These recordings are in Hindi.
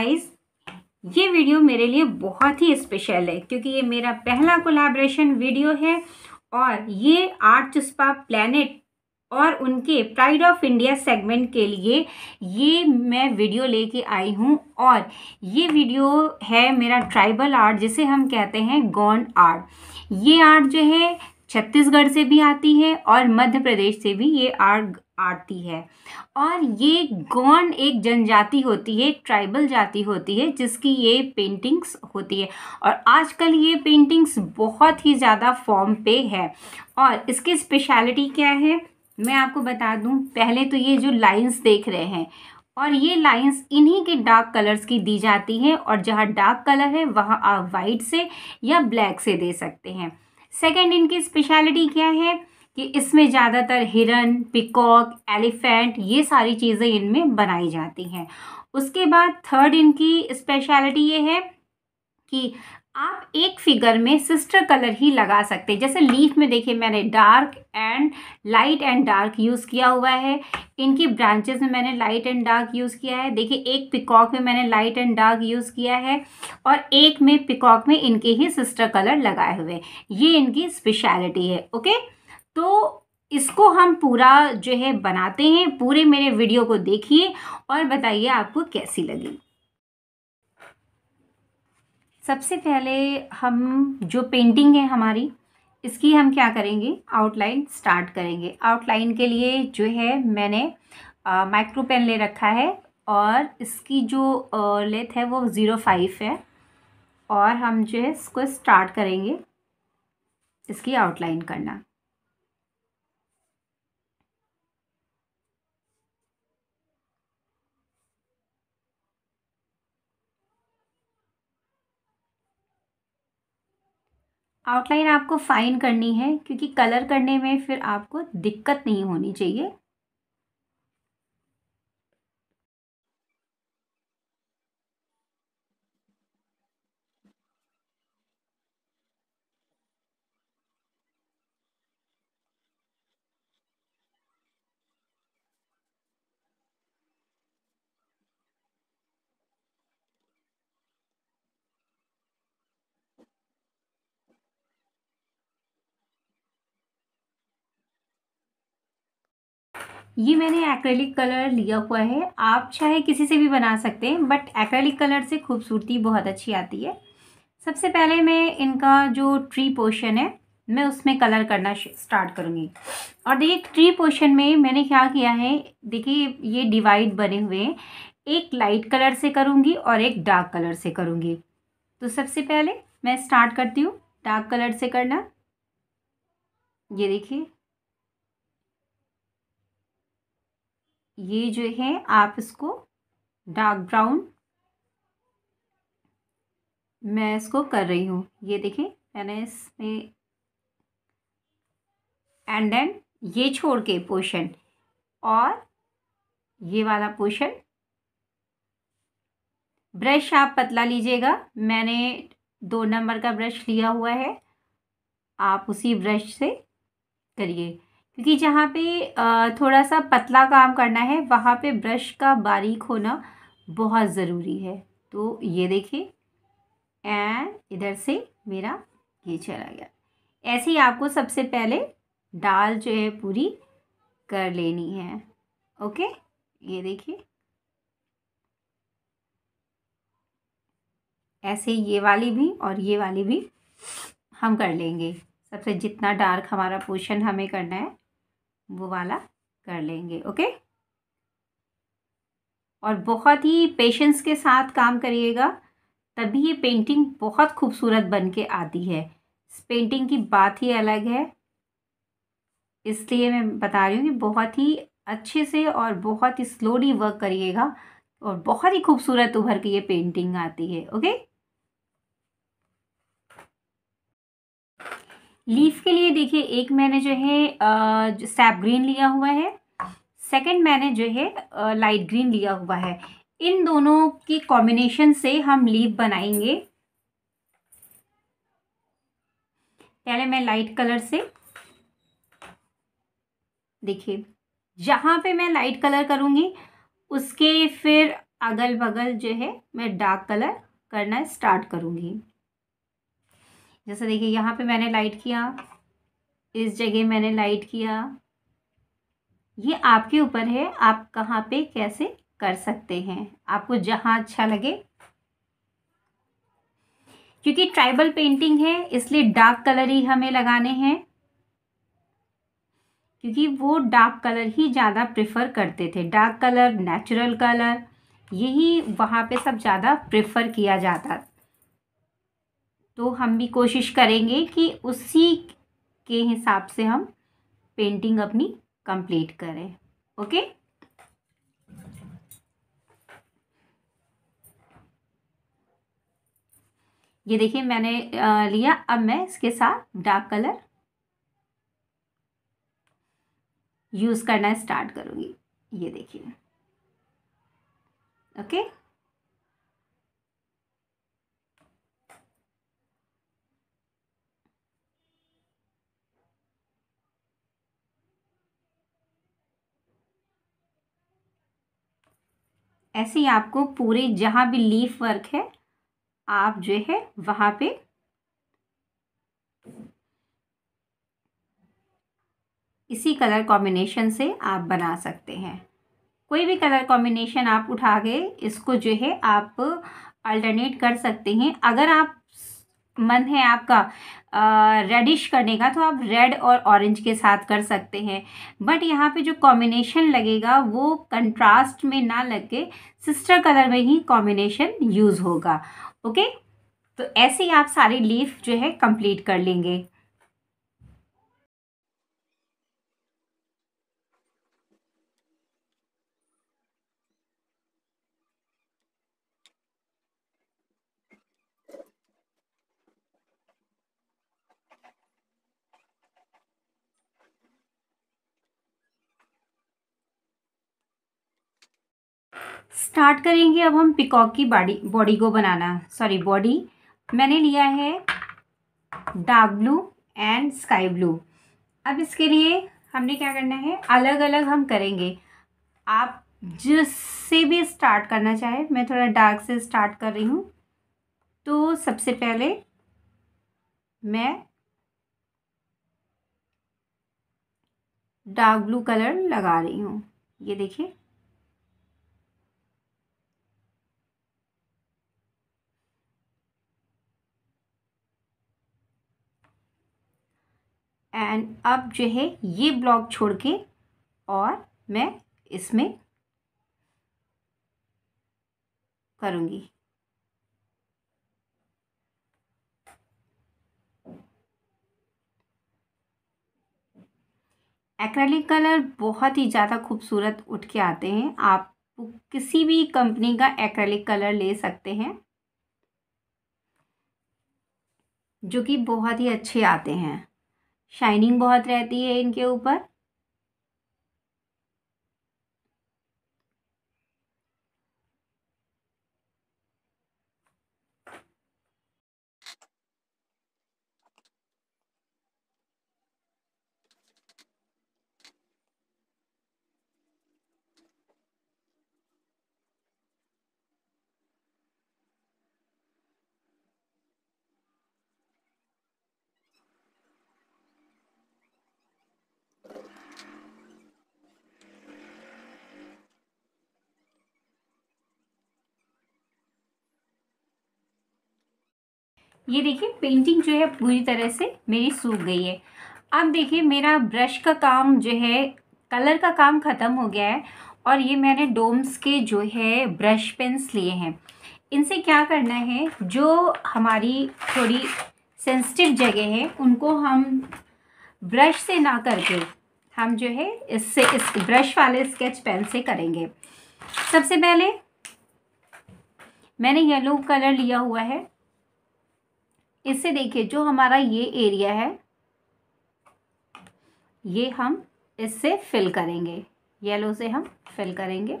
गाइस ये वीडियो मेरे लिए बहुत ही स्पेशल है क्योंकि ये मेरा पहला कोलैबोरेशन वीडियो है और ये आर्ट चुस्पा प्लैनेट और उनके प्राइड ऑफ इंडिया सेगमेंट के लिए ये मैं वीडियो लेके आई हूँ और ये वीडियो है मेरा ट्राइबल आर्ट जिसे हम कहते हैं गौंड आर्ट ये आर्ट जो है छत्तीसगढ़ से भी आती है और मध्य प्रदेश से भी ये आर्ट आती है और ये गौन एक जनजाति होती है ट्राइबल जाति होती है जिसकी ये पेंटिंग्स होती है और आजकल ये पेंटिंग्स बहुत ही ज़्यादा फॉर्म पे है और इसकी स्पेशलिटी क्या है मैं आपको बता दूं पहले तो ये जो लाइंस देख रहे हैं और ये लाइंस इन्हीं के डार्क कलर्स की दी जाती है और जहाँ डार्क कलर है वहाँ आप वाइट से या ब्लैक से दे सकते हैं सेकंड इनकी स्पेशलिटी क्या है कि इसमें ज़्यादातर हिरन पिकॉक एलिफेंट ये सारी चीज़ें इनमें बनाई जाती हैं उसके बाद थर्ड इनकी स्पेशलिटी ये है कि आप एक फिगर में सिस्टर कलर ही लगा सकते हैं जैसे लीफ में देखिए मैंने dark and light and dark use किया हुआ है इनकी ब्रांचेस में मैंने लाइट एंड डार्क यूज़ किया है देखिए एक पिकॉक में मैंने लाइट एंड डार्क यूज़ किया है और एक में पिकॉक में इनके ही सिस्टर कलर लगाए हुए ये इनकी स्पेशलिटी है ओके तो इसको हम पूरा जो है बनाते हैं पूरे मेरे वीडियो को देखिए और बताइए आपको कैसी लगी सबसे पहले हम जो पेंटिंग है हमारी इसकी हम क्या करेंगे आउटलाइन स्टार्ट करेंगे आउटलाइन के लिए जो है मैंने माइक्रो पेन ले रखा है और इसकी जो लेथ है वो ज़ीरो फाइव है और हम जो है इसको स्टार्ट करेंगे इसकी आउटलाइन करना आउटलाइन आपको फाइन करनी है क्योंकि कलर करने में फिर आपको दिक्कत नहीं होनी चाहिए ये मैंने एक्रेलिक कलर लिया हुआ है आप चाहे किसी से भी बना सकते हैं बट एक्रेलिक कलर से खूबसूरती बहुत अच्छी आती है सबसे पहले मैं इनका जो ट्री पोर्शन है मैं उसमें कलर करना स्टार्ट करूँगी और देखिए ट्री पोर्शन में मैंने क्या किया है देखिए ये डिवाइड बने हुए हैं एक लाइट कलर से करूँगी और एक डार्क कलर से करूँगी तो सबसे पहले मैं स्टार्ट करती हूँ डार्क कलर से करना ये देखिए ये जो है आप इसको डार्क ब्राउन मैं इसको कर रही हूँ ये देखें मैंने इसमें एंड देन ये छोड़ के पोर्शन और ये वाला पोर्शन ब्रश आप पतला लीजिएगा मैंने दो नंबर का ब्रश लिया हुआ है आप उसी ब्रश से करिए क्योंकि जहाँ पे थोड़ा सा पतला काम करना है वहाँ पे ब्रश का बारीक होना बहुत ज़रूरी है तो ये देखिए एंड इधर से मेरा ये चला गया ऐसे ही आपको सबसे पहले दाल जो है पूरी कर लेनी है ओके ये देखिए ऐसे ये वाली भी और ये वाली भी हम कर लेंगे सबसे जितना डार्क हमारा पोर्शन हमें करना है वो वाला कर लेंगे ओके और बहुत ही पेशेंस के साथ काम करिएगा तभी ये पेंटिंग बहुत खूबसूरत बन के आती है इस पेंटिंग की बात ही अलग है इसलिए मैं बता रही हूँ कि बहुत ही अच्छे से और बहुत ही स्लोली वर्क करिएगा और बहुत ही खूबसूरत उभर के ये पेंटिंग आती है ओके लीफ के लिए देखिए एक मैंने जो है सैप ग्रीन लिया हुआ है सेकंड मैंने जो है लाइट ग्रीन लिया हुआ है इन दोनों की कॉम्बिनेशन से हम लीफ बनाएंगे पहले मैं लाइट कलर से देखिए जहाँ पे मैं लाइट कलर करूँगी उसके फिर अगल बगल जो है मैं डार्क कलर करना स्टार्ट करूँगी जैसे देखिए यहाँ पे मैंने लाइट किया इस जगह मैंने लाइट किया ये आपके ऊपर है आप कहाँ पे कैसे कर सकते हैं आपको जहाँ अच्छा लगे क्योंकि ट्राइबल पेंटिंग है इसलिए डार्क कलर ही हमें लगाने हैं क्योंकि वो डार्क कलर ही ज़्यादा प्रेफर करते थे डार्क कलर नेचुरल कलर यही वहाँ पे सब ज़्यादा प्रेफर किया जाता तो हम भी कोशिश करेंगे कि उसी के हिसाब से हम पेंटिंग अपनी कंप्लीट करें ओके ये देखिए मैंने लिया अब मैं इसके साथ डार्क कलर यूज़ करना स्टार्ट करूंगी ये देखिए ओके okay? ऐसे ही आपको पूरे जहाँ भी लीफ वर्क है आप जो है वहाँ पे इसी कलर कॉम्बिनेशन से आप बना सकते हैं कोई भी कलर कॉम्बिनेशन आप उठा के इसको जो है आप अल्टरनेट कर सकते हैं अगर आप मन है आपका रेडिश करने का तो आप रेड और ऑरेंज के साथ कर सकते हैं बट यहाँ पे जो कॉम्बिनेशन लगेगा वो कंट्रास्ट में ना लग के सिस्टर कलर में ही कॉम्बिनेशन यूज़ होगा ओके तो ऐसे ही आप सारी लीफ जो है कंप्लीट कर लेंगे स्टार्ट करेंगे अब हम पिकॉक की बॉडी बॉडी को बनाना सॉरी बॉडी मैंने लिया है dark blue and sky blue अब इसके लिए हमने क्या करना है अलग अलग हम करेंगे आप जिससे भी स्टार्ट करना चाहे मैं थोड़ा डार्क से स्टार्ट कर रही हूँ तो सबसे पहले मैं डार्क ब्लू कलर लगा रही हूँ ये देखिए एंड अब जो है ये ब्लॉक छोड़ के और मैं इसमें करूँगी एक्रेलिक कलर बहुत ही ज़्यादा खूबसूरत उठ के आते हैं आप किसी भी कंपनी का एक्रेलिक कलर ले सकते हैं जो कि बहुत ही अच्छे आते हैं शाइनिंग बहुत रहती है इनके ऊपर ये देखिए पेंटिंग जो है पूरी तरह से मेरी सूख गई है अब देखिए मेरा ब्रश का काम जो है कलर का काम ख़त्म हो गया है और ये मैंने डोम्स के जो है ब्रश पेन्स लिए हैं इनसे क्या करना है जो हमारी थोड़ी सेंसिटिव जगह है उनको हम ब्रश से ना करके हम जो है इससे इस ब्रश वाले स्केच पेन से करेंगे सबसे पहले मैंने येलो कलर लिया हुआ है इससे देखिए जो हमारा ये एरिया है ये हम इससे फिल करेंगे येलो से हम फिल करेंगे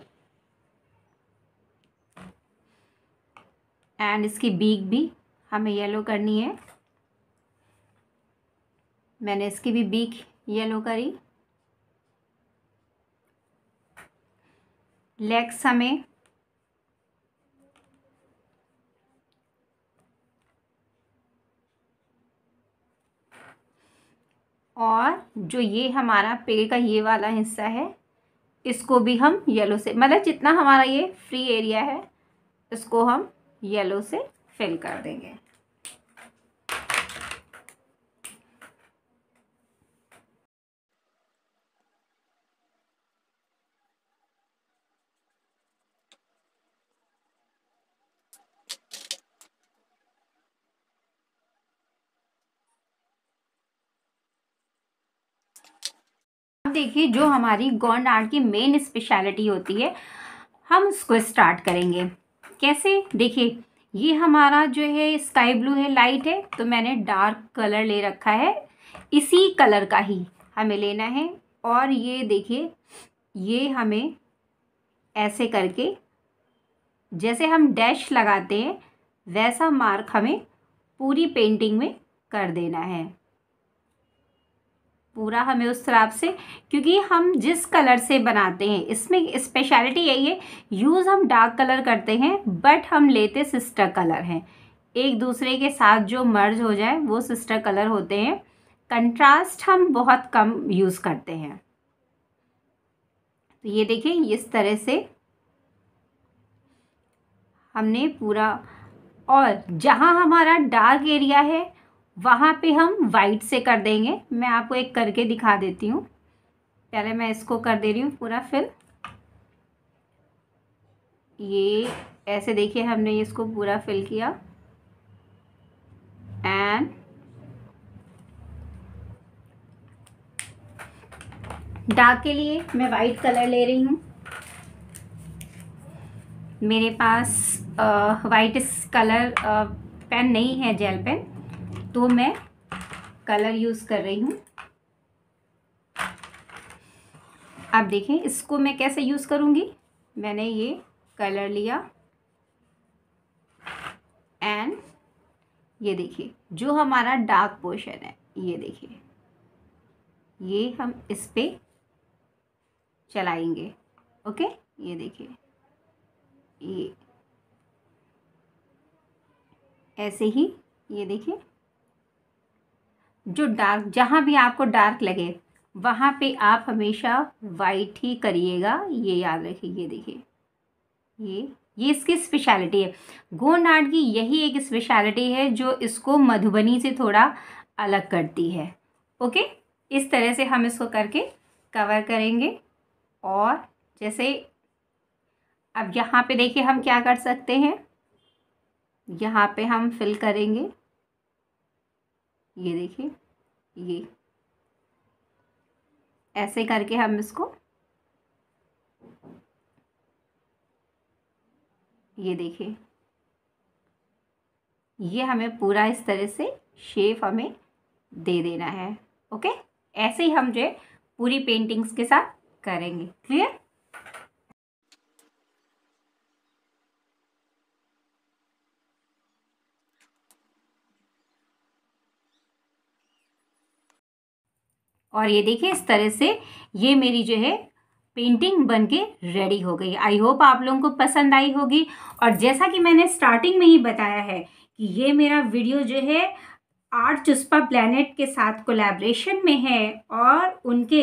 एंड इसकी बीक भी हमें येलो करनी है मैंने इसकी भी बीक येलो करी लेग्स हमें और जो ये हमारा पेड़ का ये वाला हिस्सा है इसको भी हम येलो से मतलब जितना हमारा ये फ्री एरिया है इसको हम येलो से फिल कर देंगे अब देखिए जो हमारी गोंड आर्ट की मेन स्पेशलिटी होती है हम उसको स्टार्ट करेंगे कैसे देखिए ये हमारा जो है स्काई ब्लू है लाइट है तो मैंने डार्क कलर ले रखा है इसी कलर का ही हमें लेना है और ये देखिए ये हमें ऐसे करके जैसे हम डैश लगाते हैं वैसा मार्क हमें पूरी पेंटिंग में कर देना है पूरा हमें उस शराब से क्योंकि हम जिस कलर से बनाते हैं इसमें स्पेशलिटी यही है यूज़ हम डार्क कलर करते हैं बट हम लेते सिस्टर कलर हैं एक दूसरे के साथ जो मर्ज हो जाए वो सिस्टर कलर होते हैं कंट्रास्ट हम बहुत कम यूज़ करते हैं तो ये देखें इस तरह से हमने पूरा और जहाँ हमारा डार्क एरिया है वहाँ पे हम वाइट से कर देंगे मैं आपको एक करके दिखा देती हूँ पहले मैं इसको कर दे रही हूँ पूरा फिल ये ऐसे देखिए हमने इसको पूरा फिल किया एंड डार्क के लिए मैं वाइट कलर ले रही हूँ मेरे पास वाइट कलर पेन नहीं है जेल पेन तो मैं कलर यूज़ कर रही हूँ आप देखें इसको मैं कैसे यूज़ करूँगी मैंने ये कलर लिया एंड ये देखिए जो हमारा डार्क पोर्शन है ये देखिए ये हम इस पर चलाएंगे ओके ये देखिए ये ऐसे ही ये देखिए जो डार्क जहाँ भी आपको डार्क लगे वहाँ पे आप हमेशा वाइट ही करिएगा ये याद रखिए ये देखिए ये ये इसकी स्पेशलिटी है आर्ट की यही एक स्पेशलिटी है जो इसको मधुबनी से थोड़ा अलग करती है ओके इस तरह से हम इसको करके कवर करेंगे और जैसे अब यहाँ पे देखिए हम क्या कर सकते हैं यहाँ पे हम फिल करेंगे ये देखिए ये ऐसे करके हम इसको ये देखिए ये हमें पूरा इस तरह से शेप हमें दे देना है ओके ऐसे ही हम जो है पूरी पेंटिंग्स के साथ करेंगे क्लियर और ये देखिए इस तरह से ये मेरी जो है पेंटिंग बन के रेडी हो गई आई होप आप लोगों को पसंद आई होगी और जैसा कि मैंने स्टार्टिंग में ही बताया है कि ये मेरा वीडियो जो है आर्ट चुस्पा प्लानट के साथ कोलैबोरेशन में है और उनके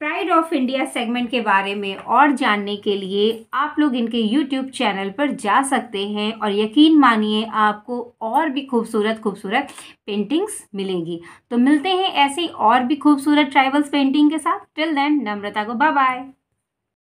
प्राइड ऑफ इंडिया सेगमेंट के बारे में और जानने के लिए आप लोग इनके यूट्यूब चैनल पर जा सकते हैं और यकीन मानिए आपको और भी खूबसूरत खूबसूरत पेंटिंग्स मिलेंगी तो मिलते हैं ऐसे और भी खूबसूरत ट्राइबल्स पेंटिंग के साथ टिल देन नम्रता को बाय बाय